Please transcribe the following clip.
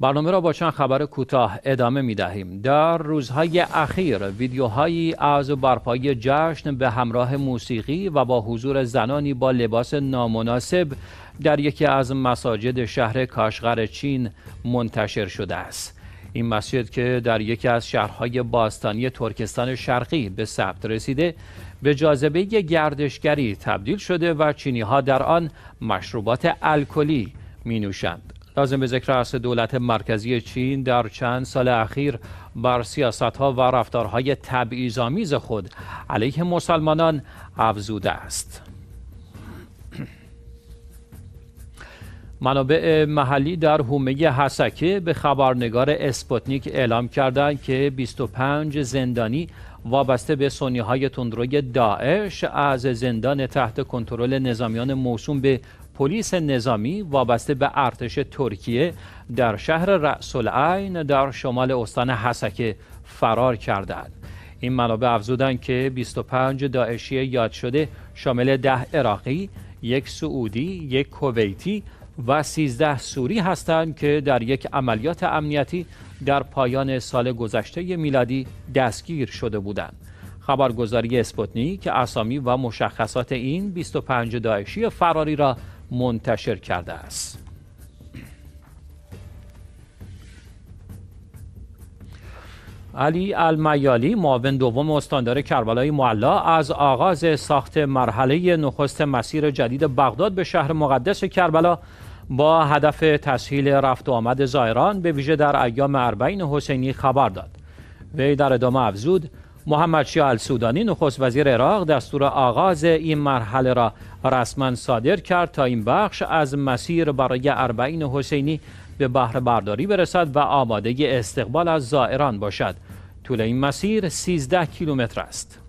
برنامه را با چند خبر کوتاه ادامه می دهیم. در روزهای اخیر ویدیوهایی از برپای جشن به همراه موسیقی و با حضور زنانی با لباس نامناسب در یکی از مساجد شهر کاشغر چین منتشر شده است. این مسجد که در یکی از شهرهای باستانی ترکستان شرقی به ثبت رسیده به جاذبه گردشگری تبدیل شده و چینی ها در آن مشروبات الکلی می نوشند. لازم به ذکر است دولت مرکزی چین در چند سال اخیر بر سیاست ها و رفتارهای تبعیض‌آمیز خود علیه مسلمانان افزوده است. منابع محلی در حومه حسکه به خبرنگار اسپوتنیک اعلام کردند که 25 زندانی وابسته به سونی های تندروی داعش از زندان تحت کنترل نظامیان موسوم به پلیس نظامی وابسته به ارتش ترکیه در شهر رأس العین در شمال استان حسکه فرار کردند. این منابع افزودند که 25 داعشی یاد شده شامل 10 عراقی، یک سعودی، یک کویتی و 13 سوری هستند که در یک عملیات امنیتی در پایان سال گذشته میلادی دستگیر شده بودند. خبرگزاری که اسامی و مشخصات این 25 داعشی فراری را منتشر کرده است علی المیالی معاون دوم استاندار کربلای معلا از آغاز ساخت مرحله نخست مسیر جدید بغداد به شهر مقدس کربلا با هدف تسهیل رفت و آمد زائران به ویژه در ایام اربعین حسینی خبر داد وی در ادامه افزود محمد شیع السودانی نخست وزیر عراق دستور آغاز این مرحله را رسما صادر کرد تا این بخش از مسیر برای اربعین حسینی به بهره برداری برسد و آماده استقبال از زائران باشد طول این مسیر 13 کیلومتر است